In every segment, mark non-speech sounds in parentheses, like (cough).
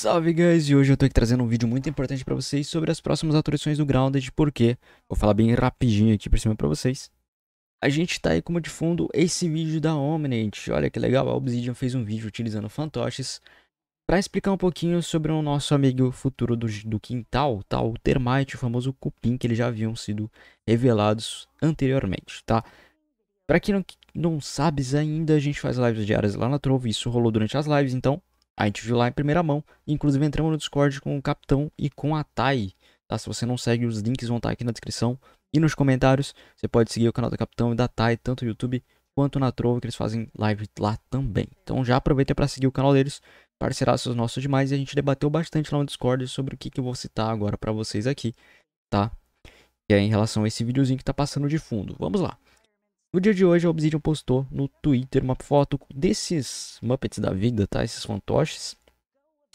Salve guys, e hoje eu tô aqui trazendo um vídeo muito importante para vocês sobre as próximas atuações do Grounded, porque, vou falar bem rapidinho aqui por cima para vocês. A gente tá aí como de fundo esse vídeo da Omnate, olha que legal, a Obsidian fez um vídeo utilizando fantoches para explicar um pouquinho sobre o nosso amigo futuro do, do quintal, tá? O Termite, o famoso cupim que eles já haviam sido revelados anteriormente, tá? Para quem não, não sabe ainda, a gente faz lives diárias lá na Trovo, isso rolou durante as lives, então a gente viu lá em primeira mão. Inclusive, entramos no Discord com o Capitão e com a Tai. Tá? Se você não segue, os links vão estar tá aqui na descrição e nos comentários. Você pode seguir o canal do Capitão e da Tai, tanto no YouTube quanto na Trovo, que eles fazem live lá também. Então já aproveita para seguir o canal deles, parceiraços nossos demais. E a gente debateu bastante lá no Discord sobre o que, que eu vou citar agora para vocês aqui, tá? E é em relação a esse videozinho que tá passando de fundo. Vamos lá. No dia de hoje, a Obsidian postou no Twitter uma foto desses Muppets da vida, tá? Esses fantoches.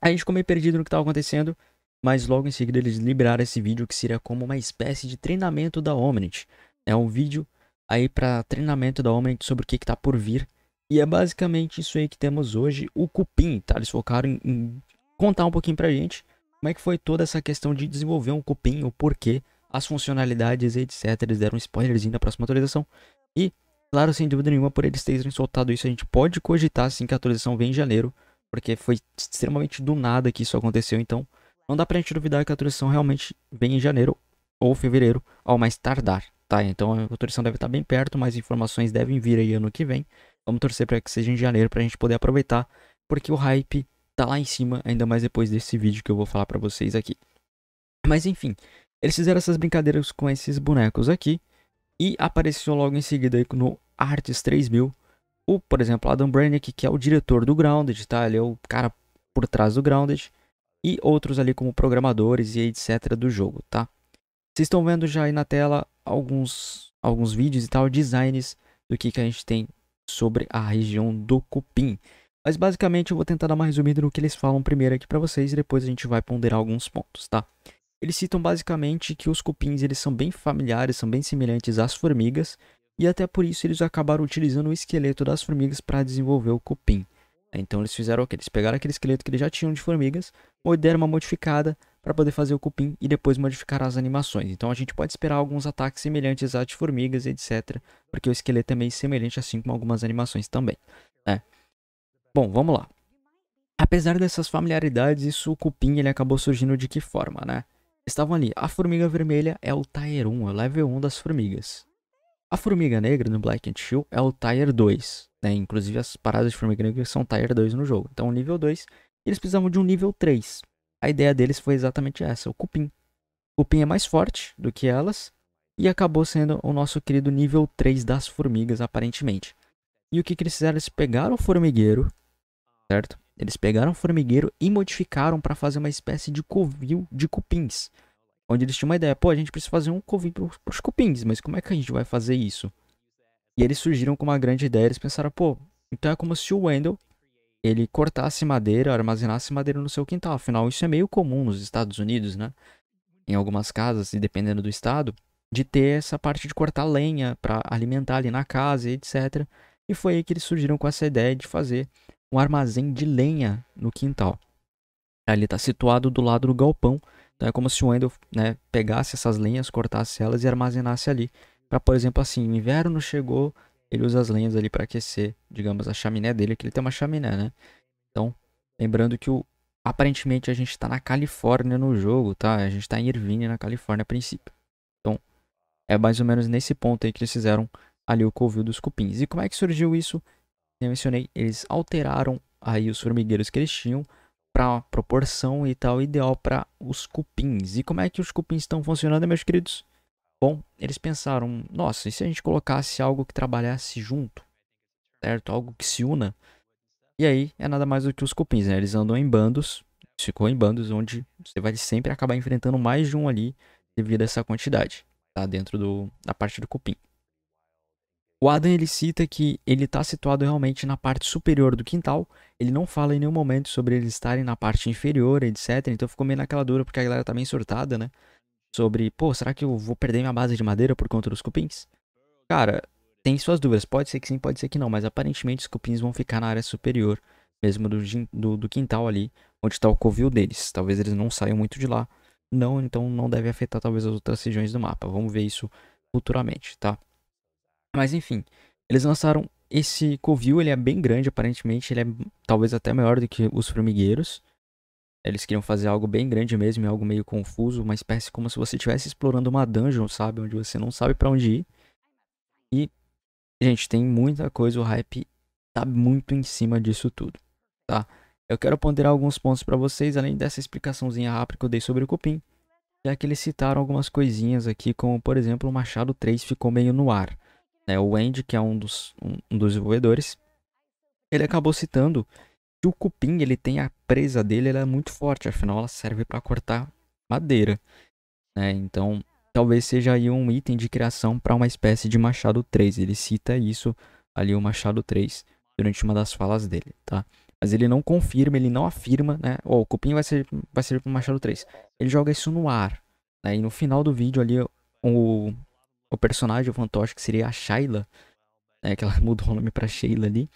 A gente ficou meio perdido no que estava acontecendo, mas logo em seguida eles liberaram esse vídeo que seria como uma espécie de treinamento da Omnit. É um vídeo aí para treinamento da Omnit sobre o que, está por vir. E é basicamente isso aí que temos hoje, o cupim, tá? Eles focaram em, em contar um pouquinho pra gente como é que foi toda essa questão de desenvolver um cupim, o porquê, as funcionalidades, etc. Eles deram um spoilerzinho da próxima atualização. E, claro, sem dúvida nenhuma, por eles terem soltado isso, a gente pode cogitar sim que a atualização vem em janeiro, porque foi extremamente do nada que isso aconteceu, então não dá pra gente duvidar que a atualização realmente vem em janeiro ou fevereiro, ao mais tardar, tá? Então a atualização deve estar bem perto, mas informações devem vir aí ano que vem. Vamos torcer para que seja em janeiro pra gente poder aproveitar, porque o hype tá lá em cima, ainda mais depois desse vídeo que eu vou falar para vocês aqui. Mas enfim, eles fizeram essas brincadeiras com esses bonecos aqui e apareceu logo em seguida aí no Artes 3000. O, por exemplo, Adam Brannick, que é o diretor do Grounded, tá? Ele é o cara por trás do Grounded. E outros ali como programadores e etc do jogo, tá? Vocês estão vendo já aí na tela alguns, alguns vídeos e tal, designs do que, que a gente tem sobre a região do Cupim. Mas basicamente eu vou tentar dar uma resumida no que eles falam primeiro aqui para vocês e depois a gente vai ponderar alguns pontos, tá? Eles citam basicamente que os cupins eles são bem familiares, são bem semelhantes às formigas, e até por isso eles acabaram utilizando o esqueleto das formigas para desenvolver o cupim. Então eles fizeram o quê? Eles pegaram aquele esqueleto que eles já tinham de formigas, deram uma modificada para poder fazer o cupim e depois modificar as animações. Então a gente pode esperar alguns ataques semelhantes a de formigas, etc. Porque o esqueleto é meio semelhante, assim como algumas animações também. Né? Bom, vamos lá. Apesar dessas familiaridades, isso, o cupim ele acabou surgindo de que forma, né? estavam ali. A formiga vermelha é o Tier 1, é o level 1 das formigas. A formiga negra no Black and Shield é o Tier 2, né? Inclusive as paradas de formiga negra são Tier 2 no jogo. Então, nível 2, eles precisavam de um nível 3. A ideia deles foi exatamente essa, o cupim. O cupim é mais forte do que elas e acabou sendo o nosso querido nível 3 das formigas, aparentemente. E o que, que eles fizeram? Eles pegaram o formigueiro, certo? Eles pegaram formigueiro e modificaram para fazer uma espécie de covil de cupins. Onde eles tinham uma ideia, pô, a gente precisa fazer um covil para os cupins, mas como é que a gente vai fazer isso? E eles surgiram com uma grande ideia, eles pensaram, pô, então é como se o Wendell ele cortasse madeira, armazenasse madeira no seu quintal. Afinal, isso é meio comum nos Estados Unidos, né? Em algumas casas, e dependendo do estado, de ter essa parte de cortar lenha para alimentar ali na casa, etc. E foi aí que eles surgiram com essa ideia de fazer um armazém de lenha no quintal. Ele está situado do lado do galpão, então é como se o Wendel né, pegasse essas lenhas, cortasse elas e armazenasse ali. Para, por exemplo, assim, inverno chegou, ele usa as lenhas ali para aquecer, digamos, a chaminé dele, que ele tem uma chaminé, né? Então, lembrando que o, aparentemente a gente está na Califórnia no jogo, tá? A gente está em Irvine, na Califórnia, a princípio. Então, é mais ou menos nesse ponto aí que eles fizeram ali o covil dos cupins. E como é que surgiu isso? eu mencionei, eles alteraram aí os formigueiros que eles tinham para a proporção e tal ideal para os cupins. E como é que os cupins estão funcionando, meus queridos? Bom, eles pensaram, nossa, e se a gente colocasse algo que trabalhasse junto, certo? Algo que se una. E aí é nada mais do que os cupins, né? Eles andam em bandos, ficou em bandos onde você vai sempre acabar enfrentando mais de um ali devido a essa quantidade, tá? Dentro do, da parte do cupim. O Adam ele cita que ele está situado realmente na parte superior do quintal. Ele não fala em nenhum momento sobre eles estarem na parte inferior, etc. Então ficou meio naquela dura porque a galera tá meio surtada, né? Sobre, pô, será que eu vou perder minha base de madeira por conta dos cupins? Cara, tem suas dúvidas. Pode ser que sim, pode ser que não. Mas aparentemente os cupins vão ficar na área superior, mesmo do, do, do quintal ali, onde está o covil deles. Talvez eles não saiam muito de lá. Não, então não deve afetar talvez as outras regiões do mapa. Vamos ver isso futuramente, tá? Mas enfim, eles lançaram esse covil, ele é bem grande aparentemente, ele é talvez até maior do que os formigueiros. Eles queriam fazer algo bem grande mesmo, algo meio confuso, uma espécie como se você estivesse explorando uma dungeon, sabe? Onde você não sabe para onde ir. E, gente, tem muita coisa, o hype tá muito em cima disso tudo, tá? Eu quero ponderar alguns pontos para vocês, além dessa explicaçãozinha rápida que eu dei sobre o cupim, já que eles citaram algumas coisinhas aqui, como por exemplo o Machado 3 ficou meio no ar. Né, o Andy, que é um dos, um, um dos desenvolvedores, ele acabou citando que o cupim ele tem a presa dele, ela é muito forte, afinal ela serve para cortar madeira. Né? Então, talvez seja aí um item de criação para uma espécie de Machado 3. Ele cita isso ali, o Machado 3, durante uma das falas dele, tá? Mas ele não confirma, ele não afirma, né? Oh, o cupim vai ser vai servir para o Machado 3. Ele joga isso no ar. Né? E no final do vídeo ali, o, o personagem, o fantoche, que seria a Shaila, né, que ela (laughs) mudou o nome para Sheila ali.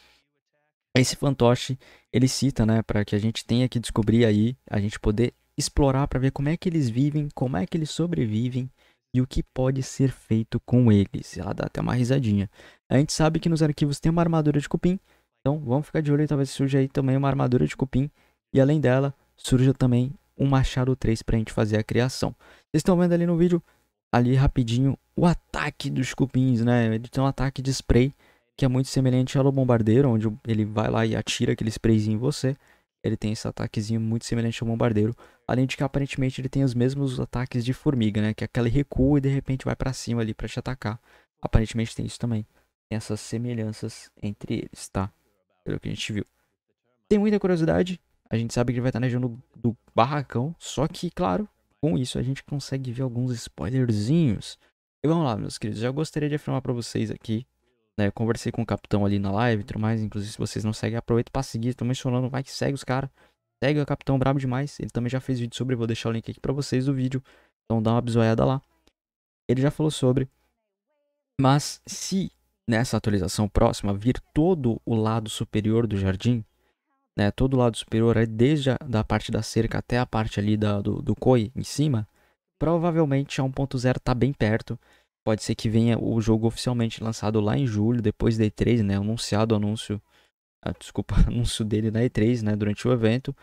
Esse fantoche, ele cita, né, para que a gente tenha que descobrir aí, a gente poder explorar para ver como é que eles vivem, como é que eles sobrevivem e o que pode ser feito com eles. Ela dá até uma risadinha. A gente sabe que nos arquivos tem uma armadura de cupim, então vamos ficar de olho, talvez surja aí também uma armadura de cupim e além dela surja também um machado 3 para a gente fazer a criação. Vocês estão vendo ali no vídeo, ali rapidinho o ataque dos cupins, né? Ele tem um ataque de spray que é muito semelhante ao bombardeiro, onde ele vai lá e atira aquele sprayzinho em você. Ele tem esse ataquezinho muito semelhante ao bombardeiro, além de que aparentemente ele tem os mesmos ataques de formiga, né? Que é aquela recua e de repente vai para cima ali para te atacar. Aparentemente tem isso também. Tem essas semelhanças entre eles, tá? Pelo que a gente viu. Tem muita curiosidade. A gente sabe que ele vai estar na região do, do barracão, só que, claro, com isso, a gente consegue ver alguns spoilerzinhos. E vamos lá, meus queridos. Já gostaria de afirmar para vocês aqui. Né, conversei com o capitão ali na live e tudo mais. Inclusive, se vocês não seguem, aproveita para seguir. Tô mencionando, vai que segue os caras. Segue o capitão brabo demais. Ele também já fez vídeo sobre. Vou deixar o link aqui para vocês do vídeo. Então dá uma bisoiada lá. Ele já falou sobre. Mas se nessa atualização próxima vir todo o lado superior do jardim, né, todo o lado superior, desde a da parte da cerca até a parte ali da, do, do COI em cima, provavelmente a 1.0 está bem perto. Pode ser que venha o jogo oficialmente lançado lá em julho, depois da E3, né? Anunciado o anúncio, ah, desculpa, (laughs) anúncio dele na E3, né? Durante o evento,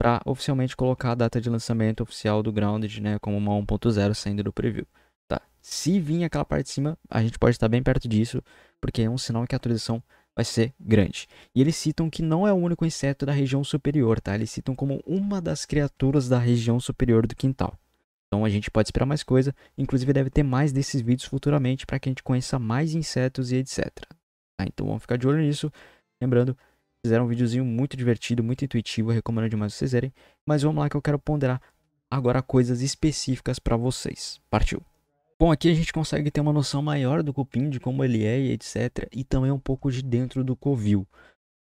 para oficialmente colocar a data de lançamento oficial do Grounded, né? Como uma 1.0 saindo do preview. Tá. Se vir aquela parte de cima, a gente pode estar bem perto disso, porque é um sinal que a atualização vai ser grande. E eles citam que não é o único inseto da região superior, tá? Eles citam como uma das criaturas da região superior do quintal. Então a gente pode esperar mais coisa, inclusive deve ter mais desses vídeos futuramente para que a gente conheça mais insetos e etc. Tá? Então vamos ficar de olho nisso. Lembrando, fizeram um videozinho muito divertido, muito intuitivo, recomendo demais vocês verem. Mas vamos lá que eu quero ponderar agora coisas específicas para vocês. Partiu! Bom, aqui a gente consegue ter uma noção maior do cupim, de como ele é e etc. E também um pouco de dentro do covil,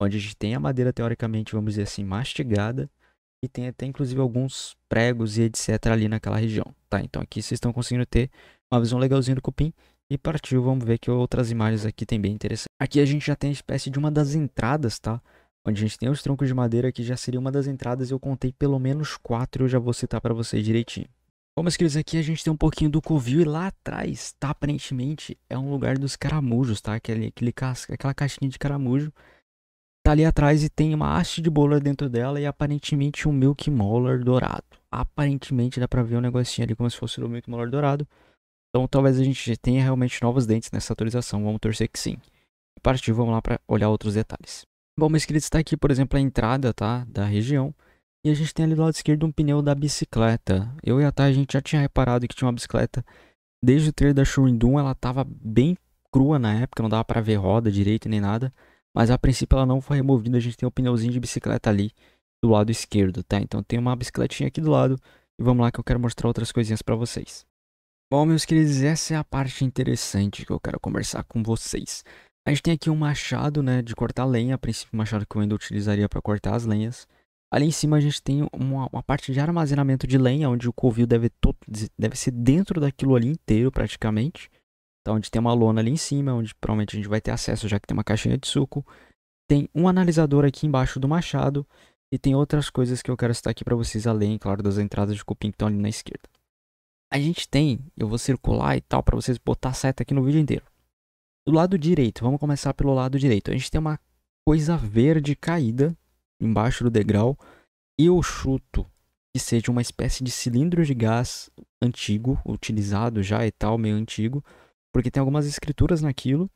onde a gente tem a madeira teoricamente, vamos dizer assim, mastigada. E tem até inclusive alguns pregos e etc ali naquela região, tá? Então aqui vocês estão conseguindo ter uma visão legalzinha do cupim. E partiu, vamos ver que outras imagens aqui tem bem interessante. Aqui a gente já tem a espécie de uma das entradas, tá? Onde a gente tem os troncos de madeira que já seria uma das entradas. Eu contei pelo menos quatro, eu já vou citar para vocês direitinho. Bom, meus queridos, aqui a gente tem um pouquinho do covil e lá atrás, tá? Aparentemente é um lugar dos caramujos, tá? Aquele, aquele casca, aquela caixinha de caramujo. Tá ali atrás e tem uma haste de bola dentro dela e aparentemente um Milk Molar dourado. Aparentemente dá pra ver um negocinho ali como se fosse um Milk Molar dourado. Então talvez a gente tenha realmente novos dentes nessa atualização, vamos torcer que sim. Partiu, vamos lá para olhar outros detalhes. Bom, meus queridos, está aqui, por exemplo, a entrada tá, da região. E a gente tem ali do lado esquerdo um pneu da bicicleta. Eu e a Thay, a gente já tinha reparado que tinha uma bicicleta desde o trailer da Shurindun. Ela tava bem crua na época, não dava para ver roda direito nem nada. Mas a princípio ela não foi removida, a gente tem um pneuzinho de bicicleta ali do lado esquerdo, tá? Então tem uma bicicletinha aqui do lado. E vamos lá que eu quero mostrar outras coisinhas para vocês. Bom, meus queridos, essa é a parte interessante que eu quero conversar com vocês. A gente tem aqui um machado, né, de cortar lenha, a princípio machado que eu ainda utilizaria para cortar as lenhas. Ali em cima a gente tem uma, uma parte de armazenamento de lenha, onde o covil deve, todo, deve ser dentro daquilo ali inteiro praticamente. Então, onde tem uma lona ali em cima, onde provavelmente a gente vai ter acesso, já que tem uma caixinha de suco. Tem um analisador aqui embaixo do machado. E tem outras coisas que eu quero citar aqui para vocês, além, claro, das entradas de cupim que estão ali na esquerda. A gente tem, eu vou circular e tal, para vocês botar seta aqui no vídeo inteiro. Do lado direito, vamos começar pelo lado direito. A gente tem uma coisa verde caída embaixo do degrau, eu chuto que seja uma espécie de cilindro de gás antigo, utilizado já e tal, meio antigo, porque tem algumas escrituras naquilo.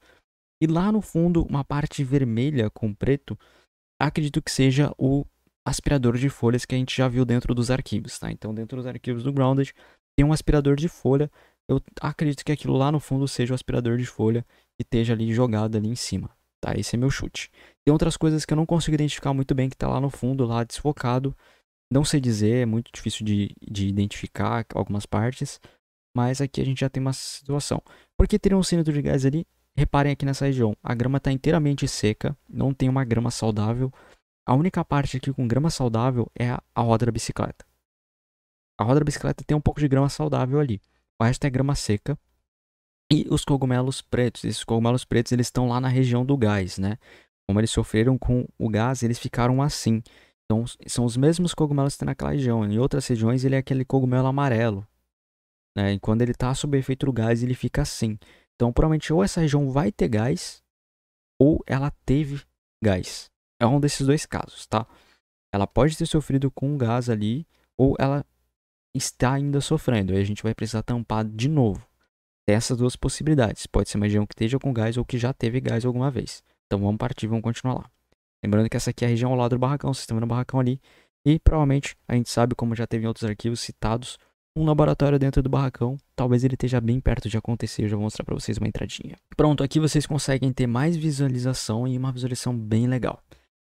E lá no fundo, uma parte vermelha com preto, acredito que seja o aspirador de folhas que a gente já viu dentro dos arquivos, tá? Então, dentro dos arquivos do Grounded, tem um aspirador de folha. Eu acredito que aquilo lá no fundo seja o aspirador de folha que esteja ali jogado ali em cima. Tá, esse é meu chute. Tem outras coisas que eu não consigo identificar muito bem, que tá lá no fundo, lá desfocado. Não sei dizer, é muito difícil de, de identificar algumas partes. Mas aqui a gente já tem uma situação. Por que teria um cinto de gás ali? Reparem aqui nessa região. A grama está inteiramente seca, não tem uma grama saudável. A única parte aqui com grama saudável é a roda da bicicleta. A roda da bicicleta tem um pouco de grama saudável ali. O resto é grama seca. E os cogumelos pretos, esses cogumelos pretos, eles estão lá na região do gás, né? Como eles sofreram com o gás, eles ficaram assim. Então, são os mesmos cogumelos que tem naquela região. Em outras regiões, ele é aquele cogumelo amarelo. Né? E quando ele está sob efeito do gás, ele fica assim. Então, provavelmente, ou essa região vai ter gás, ou ela teve gás. É um desses dois casos, tá? Ela pode ter sofrido com gás ali, ou ela está ainda sofrendo. Aí a gente vai precisar tampar de novo. Tem essas duas possibilidades. Pode ser uma região que esteja com gás ou que já teve gás alguma vez. Então vamos partir, vamos continuar lá. Lembrando que essa aqui é a região ao lado do barracão, vocês no barracão ali. E provavelmente a gente sabe, como já teve em outros arquivos citados, um laboratório dentro do barracão. Talvez ele esteja bem perto de acontecer, eu já vou mostrar para vocês uma entradinha. Pronto, aqui vocês conseguem ter mais visualização e uma visualização bem legal.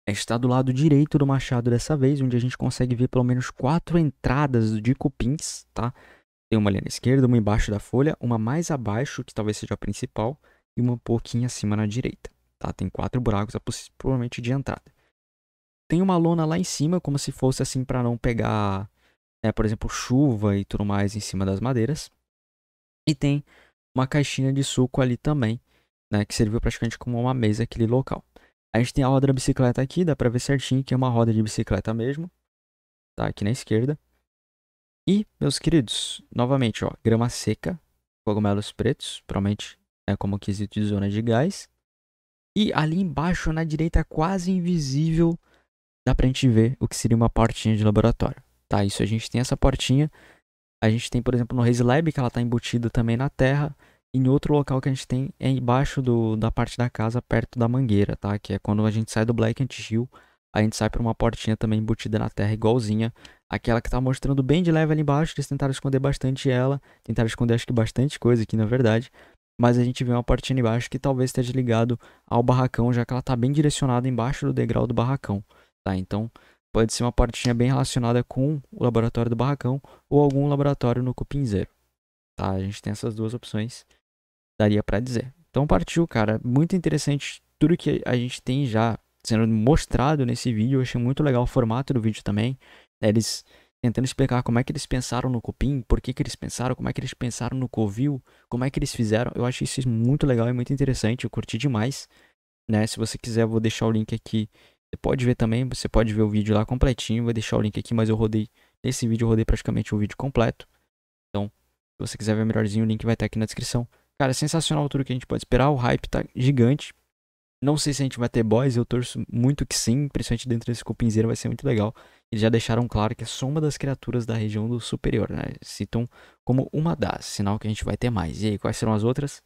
A gente está do lado direito do machado dessa vez, onde a gente consegue ver pelo menos quatro entradas de cupins, tá? Tem uma ali na esquerda, uma embaixo da folha, uma mais abaixo, que talvez seja a principal, e uma um pouquinho acima na direita. Tá? Tem quatro buracos, provavelmente de entrada. Tem uma lona lá em cima, como se fosse assim para não pegar, né, por exemplo, chuva e tudo mais em cima das madeiras. E tem uma caixinha de suco ali também, né, que serviu praticamente como uma mesa aquele local. A gente tem a roda da bicicleta aqui, dá para ver certinho que é uma roda de bicicleta mesmo, tá aqui na esquerda. E, meus queridos, novamente, ó, grama seca, cogumelos pretos, provavelmente é como quesito de zona de gás. E ali embaixo, na direita, quase invisível, dá pra gente ver o que seria uma portinha de laboratório. Tá, isso a gente tem essa portinha. A gente tem, por exemplo, no Haze Lab, que ela tá embutida também na terra. Em outro local que a gente tem é embaixo do, da parte da casa, perto da mangueira, tá? Que é quando a gente sai do Black Ant Hill a gente sai por uma portinha também embutida na terra, igualzinha. Aquela que tá mostrando bem de leve ali embaixo, eles tentaram esconder bastante ela. Tentaram esconder acho que bastante coisa aqui, na verdade. Mas a gente vê uma portinha embaixo que talvez esteja ligado ao barracão, já que ela tá bem direcionada embaixo do degrau do barracão. Tá, então pode ser uma portinha bem relacionada com o laboratório do barracão ou algum laboratório no cupinzeiro. Tá, a gente tem essas duas opções. Daria para dizer. Então partiu, cara. Muito interessante tudo que a gente tem já sendo mostrado nesse vídeo. Eu achei muito legal o formato do vídeo também. É, eles tentando explicar como é que eles pensaram no cupim, por que, que eles pensaram, como é que eles pensaram no covil, como é que eles fizeram. Eu achei isso muito legal e muito interessante. Eu curti demais. Né? Se você quiser, eu vou deixar o link aqui. Você pode ver também, você pode ver o vídeo lá completinho. Vou deixar o link aqui, mas eu rodei. esse vídeo eu rodei praticamente o vídeo completo. Então, se você quiser ver melhorzinho, o link vai estar aqui na descrição. Cara, sensacional tudo que a gente pode esperar. O hype tá gigante. Não sei se a gente vai ter boys, eu torço muito que sim, principalmente dentro desse cupinzeiro vai ser muito legal. Eles já deixaram claro que é só uma das criaturas da região do superior, né? Citam como uma das, sinal que a gente vai ter mais. E aí, quais serão as outras?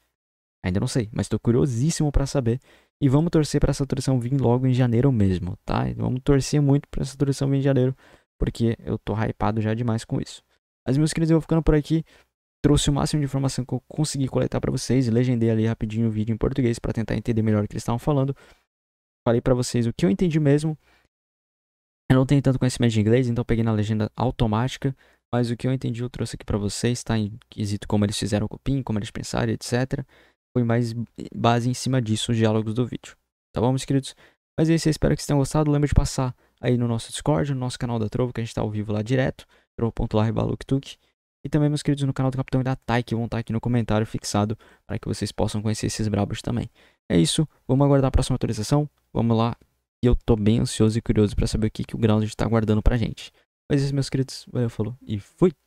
Ainda não sei, mas estou curiosíssimo para saber. E vamos torcer para essa tradição vir logo em janeiro mesmo, tá? Vamos torcer muito para essa tradição vir em janeiro, porque eu tô hypado já demais com isso. Mas, meus queridos, eu vou ficando por aqui trouxe o máximo de informação que eu consegui coletar para vocês. Legendei ali rapidinho o vídeo em português para tentar entender melhor o que eles estavam falando. Falei para vocês o que eu entendi mesmo. Eu não tenho tanto conhecimento de inglês, então peguei na legenda automática. Mas o que eu entendi eu trouxe aqui para vocês, tá? Em quesito como eles fizeram o copinho, como eles pensaram, etc. Foi mais base em cima disso os diálogos do vídeo. Tá bom, meus queridos? Mas é isso, eu espero que vocês tenham gostado. Lembra de passar aí no nosso Discord, no nosso canal da Trovo, que a gente tá ao vivo lá direto. trovo.lar.baluktuk. E também, meus queridos, no canal do Capitão e da Tai, que vão estar aqui no comentário fixado para que vocês possam conhecer esses brabos também. É isso, vamos aguardar a próxima atualização. Vamos lá, e eu tô bem ansioso e curioso para saber o que, que o Ground está guardando pra gente. Mas é isso, meus queridos, valeu, falou e fui!